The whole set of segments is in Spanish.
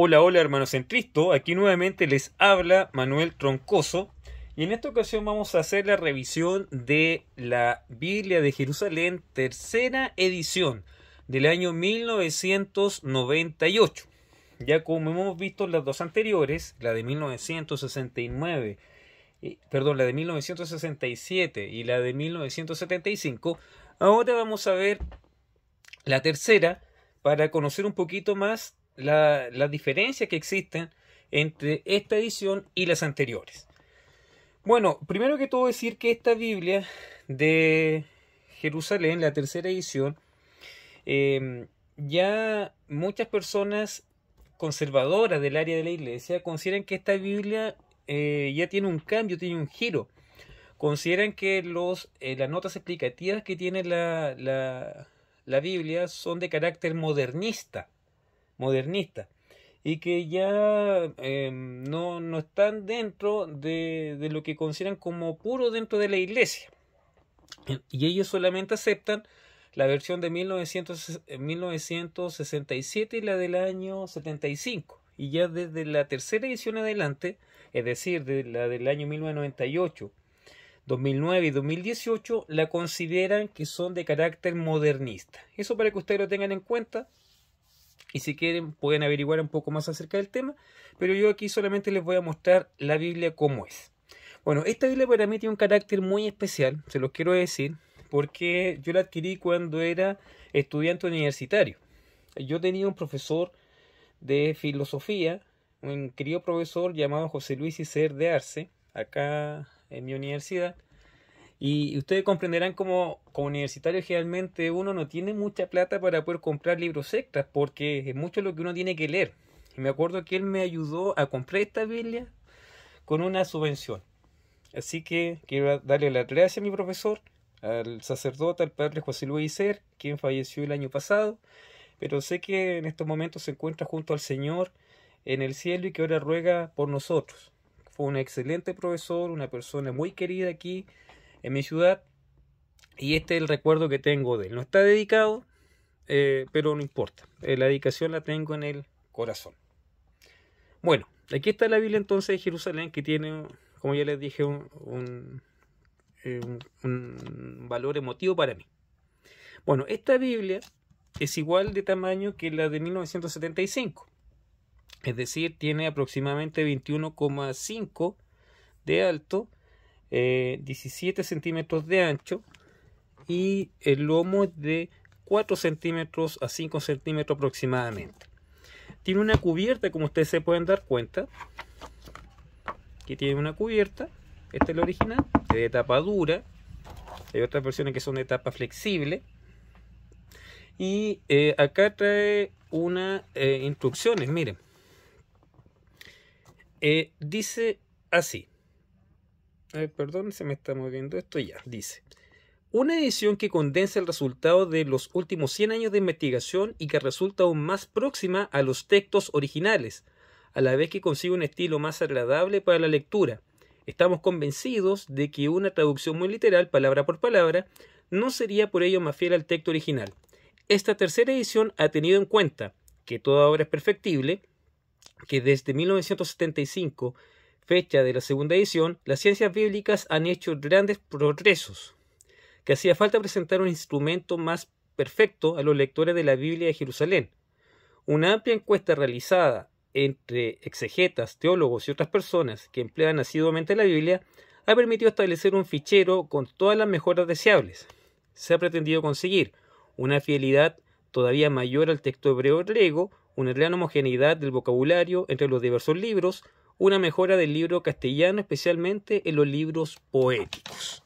Hola, hola hermanos en Cristo, aquí nuevamente les habla Manuel Troncoso y en esta ocasión vamos a hacer la revisión de la Biblia de Jerusalén, tercera edición del año 1998. Ya como hemos visto las dos anteriores, la de 1969, eh, perdón, la de 1967 y la de 1975, ahora vamos a ver la tercera para conocer un poquito más la, las diferencias que existen entre esta edición y las anteriores. Bueno, primero que todo decir que esta Biblia de Jerusalén, la tercera edición, em, ya muchas personas conservadoras del área de la iglesia consideran que esta Biblia eh, ya tiene un cambio, tiene un giro. Consideran que eh, las notas explicativas que tiene la Biblia son de carácter modernista modernista y que ya em, no, no, están dentro de, lo que consideran como puro dentro de la iglesia. Y ellos solamente aceptan la versión de 1967 eh, y la del año 75. Y ya desde la tercera edición adelante, es decir, de la del año 1998, 2009 y 2018, la consideran que son de carácter modernista. Eso para que ustedes lo tengan en cuenta, y si quieren pueden averiguar un poco más acerca del tema, pero yo aquí solamente les voy a mostrar la Biblia como es. Bueno, esta Biblia para mí tiene un carácter muy especial, se los quiero decir, porque yo la adquirí cuando era estudiante universitario. Yo tenía un profesor de filosofía, un querido profesor llamado José Luis Iser de Arce, acá en mi universidad, y ustedes comprenderán como, como universitario generalmente uno no tiene mucha plata para poder comprar libros extras porque es mucho lo que uno tiene que leer. Y me acuerdo que él me ayudó a comprar esta Biblia con una subvención. Así que quiero darle las gracias a mi profesor, al sacerdote, al padre José Luis quien falleció el año pasado, pero sé que en estos momentos se encuentra junto al Señor en el cielo y que ahora ruega por nosotros. Fue un excelente profesor, una persona muy querida aquí en mi ciudad. Y este es el recuerdo que tengo de él. No está dedicado, eh, pero no importa. Eh, la dedicación la tengo en el corazón. Bueno, aquí está la Biblia entonces de Jerusalén que tiene, como ya les dije, un, un eh, valor emotivo para mí. Bueno, esta Biblia es igual de tamaño que la de 1975. Es decir, tiene aproximadamente 21,5 de alto 17 eh, centímetros de ancho y el lomo es de 4 centímetros a 5 centímetros aproximadamente. Tiene una cubierta, como ustedes se pueden dar cuenta, aquí tiene una cubierta. esta es la original, de tapa dura. Hay otras versiones que son de tapa flexible. Y eh, acá trae unas eh, instrucciones, miren. dice así. Ay, perdón, se me está moviendo esto ya, dice. Una edición que condensa el resultado de los últimos 100 años de investigación y que resulta aún más próxima a los textos originales, a la vez que consigue un estilo más agradable para la lectura. Estamos convencidos de que una traducción muy literal, palabra por palabra, no sería por ello más fiel al texto original. Esta tercera edición ha tenido en cuenta que toda obra es perfectible, que desde 1975 fecha de la segunda edición, las ciencias bíblicas han hecho grandes progresos, que hacía falta presentar un instrumento más perfecto a los lectores de la Biblia de Jerusalén. Una amplia encuesta realizada entre exegetas, teólogos y otras personas que emplean asiduamente la Biblia ha permitido establecer un fichero con todas las mejoras deseables. Se ha pretendido conseguir una fidelidad todavía mayor al texto hebreo griego, una gran homogeneidad del vocabulario entre los diversos libros, una mejora del libro castellano, especialmente en los libros poéticos.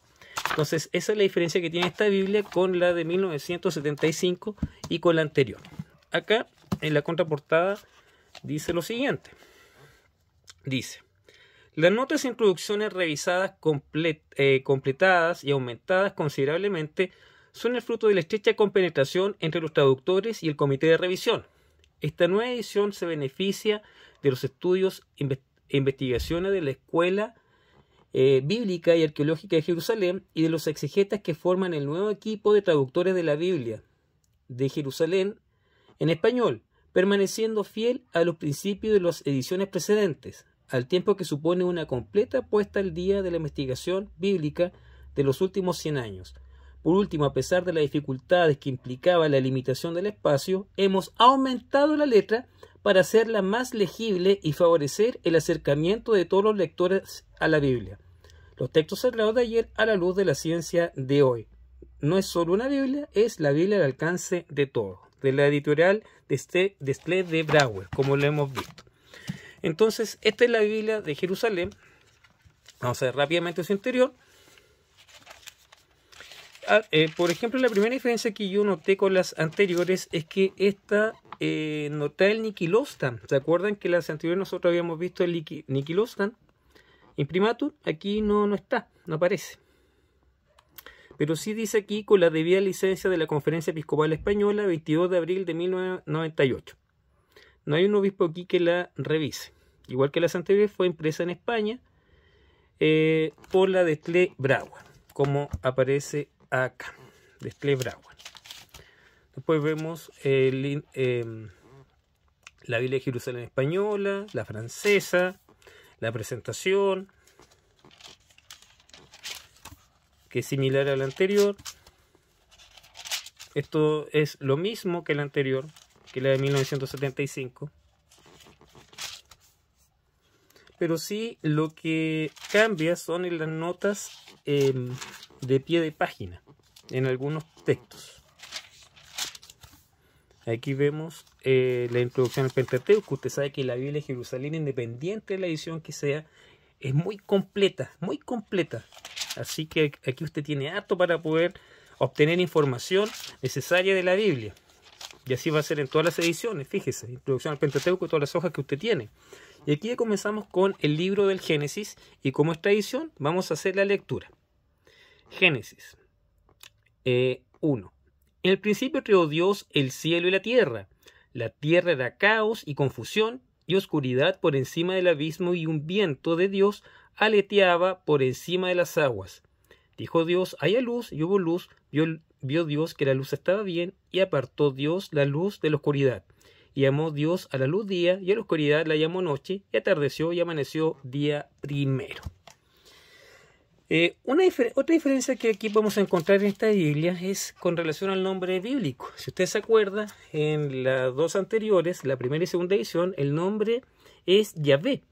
Entonces, esa es la diferencia que tiene esta Biblia con la de 1975 y con la anterior. Acá, en la contraportada, dice lo siguiente. Dice, las notas e introducciones revisadas, eh, completadas y aumentadas considerablemente son el fruto de la estrecha compenetración entre los traductores y el comité de revisión. Esta nueva edición se beneficia de los estudios, e investigaciones de la Escuela eh, Bíblica y Arqueológica de Jerusalén y de los exegetas que forman el nuevo equipo de traductores de la Biblia de Jerusalén en español, permaneciendo fiel a los principios de las ediciones precedentes, al tiempo que supone una completa puesta al día de la investigación bíblica de los últimos 100 años. Por último, a pesar de las dificultades que implicaba la limitación del espacio, hemos aumentado la letra para hacerla más legible y favorecer el acercamiento de todos los lectores a la Biblia. Los textos cerrados de ayer a la luz de la ciencia de hoy. No es solo una Biblia, es la Biblia al alcance de todos, de la editorial de este de, este de Brauer, como lo hemos visto. Entonces, esta es la Biblia de Jerusalén. Vamos a ver rápidamente su interior. Ah, eh, por ejemplo, la primera diferencia que yo noté con las anteriores es que esta eh, el Nikilostan. ¿Se acuerdan que las anteriores nosotros habíamos visto el Nikilostan? Imprimatur, aquí no, no está, no aparece. Pero sí dice aquí con la debida licencia de la Conferencia Episcopal Española, 22 de abril de 1998. No hay un obispo aquí que la revise. Igual que las anteriores, fue impresa en España eh, por la de Tle Bragua, como aparece acá, de Tle Bragua. Después vemos em, la Biblia de Jerusalén española, la francesa, la presentación, que es similar a la anterior. Esto es lo mismo que la anterior, que la de 1975. Pero sí lo que cambia son las notas em, de pie de página, en algunos textos. Aquí vemos eh, la introducción al Pentateuco. Usted sabe que la Biblia de Jerusalén, independiente de la edición que sea, es muy completa, muy completa. Así que aquí usted tiene harto para poder obtener información necesaria de la Biblia. Y así va a ser en todas las ediciones, fíjese, introducción al Pentateuco, y todas las hojas que usted tiene. Y aquí comenzamos con el libro del Génesis y como esta edición vamos a hacer la lectura. Génesis 1. Eh, en el principio creó Dios el cielo y la tierra. La tierra era caos y confusión y oscuridad por encima del abismo y un viento de Dios aleteaba por encima de las aguas. Dijo Dios, haya luz, y hubo luz, vio, vio, Dios que la luz estaba bien, y apartó Dios la luz de la oscuridad. Y llamó Dios a la luz día, y a la oscuridad la llamó noche, y atardeció y amaneció día primero. Eh, otra diferencia que aquí vamos a encontrar en esta Biblia es con relación al nombre bíblico. Si usted se acuerda, en las dos anteriores, la primera y segunda edición, el nombre es Yahvé.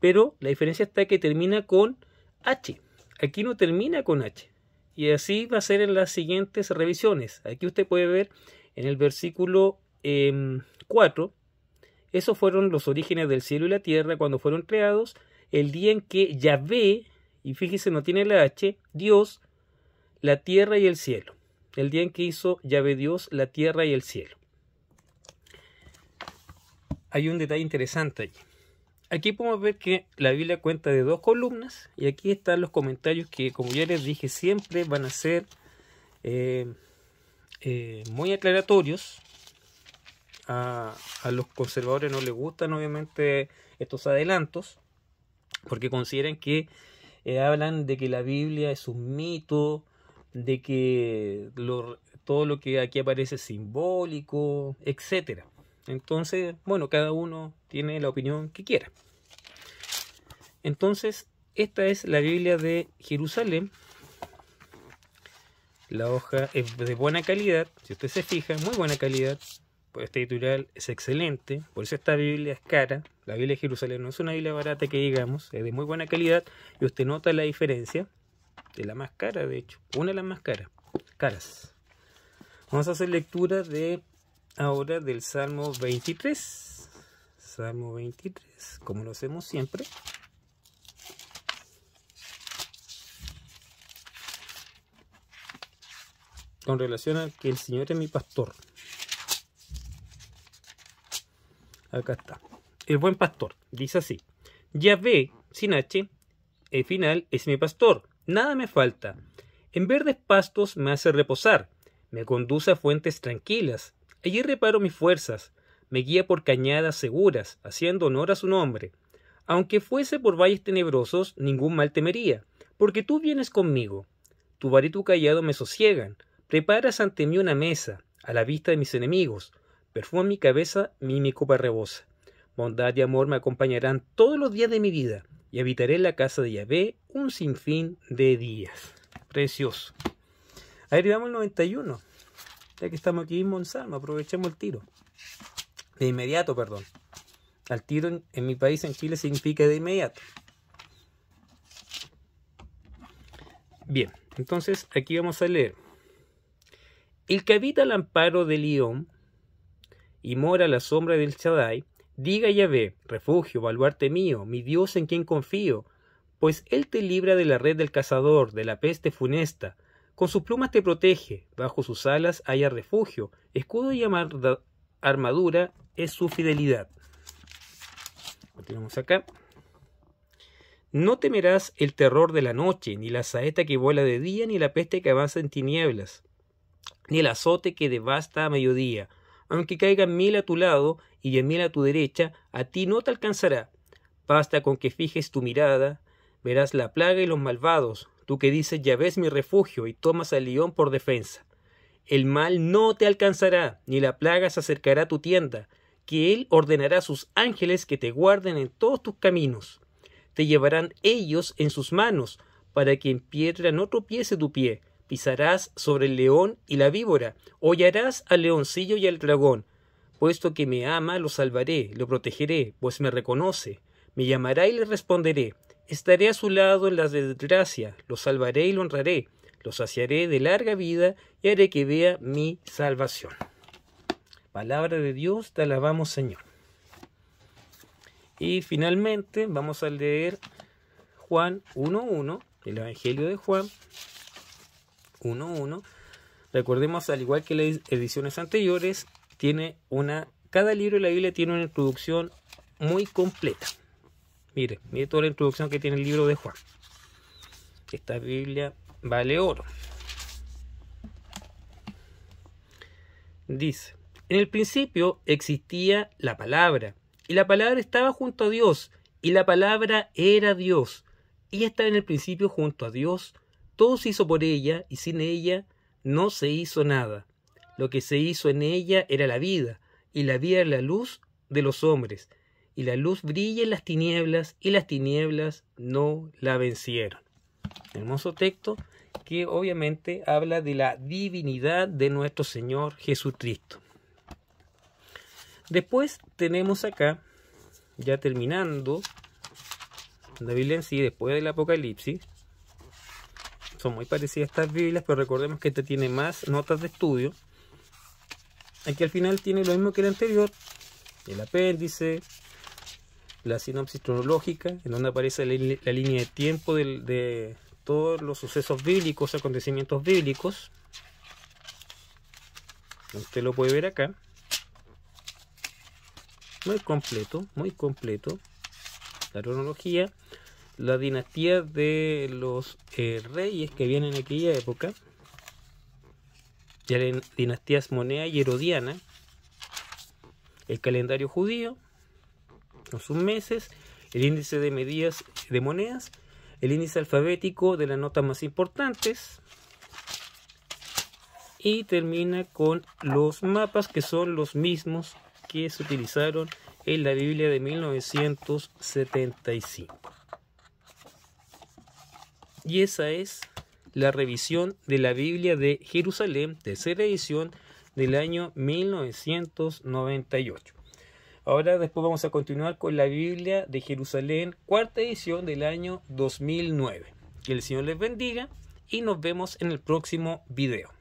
Pero la diferencia está que termina con H. Aquí no termina con H. Y así va a ser en las siguientes revisiones. Aquí usted puede ver en el versículo 4, em, esos fueron los orígenes del cielo y la tierra cuando fueron creados, el día en que Yahvé y fíjese, no tiene la H, Dios, la tierra y el cielo. El día en que hizo llave Dios la tierra y el cielo. Hay un detalle interesante allí. Aquí podemos ver que la Biblia cuenta de dos columnas y aquí están los comentarios que, como ya les dije, siempre van a ser eh, eh, muy aclaratorios. a los conservadores no les gustan obviamente estos adelantos porque consideran que eh, hablan de que la Biblia es un mito, de que todo lo que aquí aparece es simbólico, etc. Entonces, bueno, cada uno tiene la opinión que quiera. Entonces, esta es la Biblia de Jerusalén. La hoja es de buena calidad, si usted se fija, muy buena calidad este editorial es excelente, por eso esta Biblia es cara. La Biblia de Jerusalén no es una Biblia barata que digamos, es de muy buena calidad y usted nota la diferencia de la más cara, de hecho, una de las más caras. caras. Vamos a hacer lectura de ahora del Salmo 23. Salmo 23, como lo hacemos siempre. Con relación a que el Señor es mi pastor. Acá está. El buen pastor. Dice así. ve, sin H, el final es mi pastor. Nada me falta. En verdes pastos me hace reposar. Me conduce a fuentes tranquilas. Allí reparo mis fuerzas. Me guía por cañadas seguras, haciendo honor a su nombre. Aunque fuese por valles tenebrosos, ningún mal temería, porque tú vienes conmigo. Tu bar y tu callado me sosiegan. Preparas ante mí una mesa, a la vista de mis enemigos. Perfuma mi cabeza mímico mi copa rebosa. Bondad y amor me acompañarán todos los días de mi vida y habitaré en la casa de Yahvé un sinfín de días. Precioso. Ahí llegamos el 91. Ya que estamos aquí en Monsalmo, aprovechemos el tiro. De inmediato, perdón. Al tiro en, mi país, en Chile, significa de inmediato. Bien, entonces aquí vamos a leer. El que habita al amparo de león y mora la sombra del Shaddai, diga Yahvé, refugio, baluarte mío, mi Dios en quien confío, pues Él te libra de la red del cazador, de la peste funesta, con sus plumas te protege, bajo sus alas haya refugio, escudo y armadura es su fidelidad. Continuamos acá. No temerás el terror de la noche, ni la saeta que vuela de día, ni la peste que avanza en tinieblas, ni el azote que devasta a mediodía aunque caigan mil a tu lado y diez mil a tu derecha, a ti no te alcanzará. Basta con que fijes tu mirada, verás la plaga y los malvados, tú que dices ya ves mi refugio y tomas al león por defensa. El mal no te alcanzará, ni la plaga se acercará a tu tienda, que él ordenará a sus ángeles que te guarden en todos tus caminos. Te llevarán ellos en sus manos, para que en piedra no tropiece tu pie, pisarás sobre el león y la víbora, hollarás al leoncillo y al dragón. Puesto que me ama, lo salvaré, lo protegeré, pues me reconoce. Me llamará y le responderé. Estaré a su lado en las desgracia, lo salvaré y lo honraré, lo saciaré de larga vida y haré que vea mi salvación. Palabra de Dios, te alabamos Señor. Y finalmente vamos a leer Juan 1.1, el Evangelio de Juan, 1.1. Recordemos, al igual que las ediciones anteriores, tiene una, cada libro de la Biblia tiene una introducción muy completa. Mire, mire toda la introducción que tiene el libro de Juan. Esta Biblia vale oro. Dice, en el principio existía la palabra, y la palabra estaba junto a Dios, y la palabra era Dios, y estaba en el principio junto a Dios. Todo se hizo por ella y sin ella no se hizo nada. Lo que se hizo en ella era la vida, y la vida era la luz de los hombres, y la luz brilla en las tinieblas, y las tinieblas no la vencieron. Hermoso texto que obviamente habla de la divinidad de nuestro Señor Jesucristo. Después tenemos acá, ya terminando, la Biblia en sí, después del Apocalipsis, son muy parecidas estas Biblias, pero recordemos que esta tiene más notas de estudio. Aquí al final tiene lo mismo que el anterior. El apéndice, la sinopsis cronológica, en donde aparece la, línea de tiempo de, de todos los sucesos bíblicos, acontecimientos bíblicos. Usted lo puede ver acá. Muy completo, muy completo. La cronología la dinastía de los eh, reyes que vienen en aquella época, ya eran dinastías Monea y Herodiana, el calendario judío, los sus meses, el índice de medidas de monedas, el índice alfabético de las notas más importantes, y termina con los mapas que son los mismos que se utilizaron en la Biblia de 1975. Y esa es la revisión de la Biblia de Jerusalén, tercera edición del año 1998. Ahora después vamos a continuar con la Biblia de Jerusalén, cuarta edición del año 2009. Que el Señor les bendiga y nos vemos en el próximo video.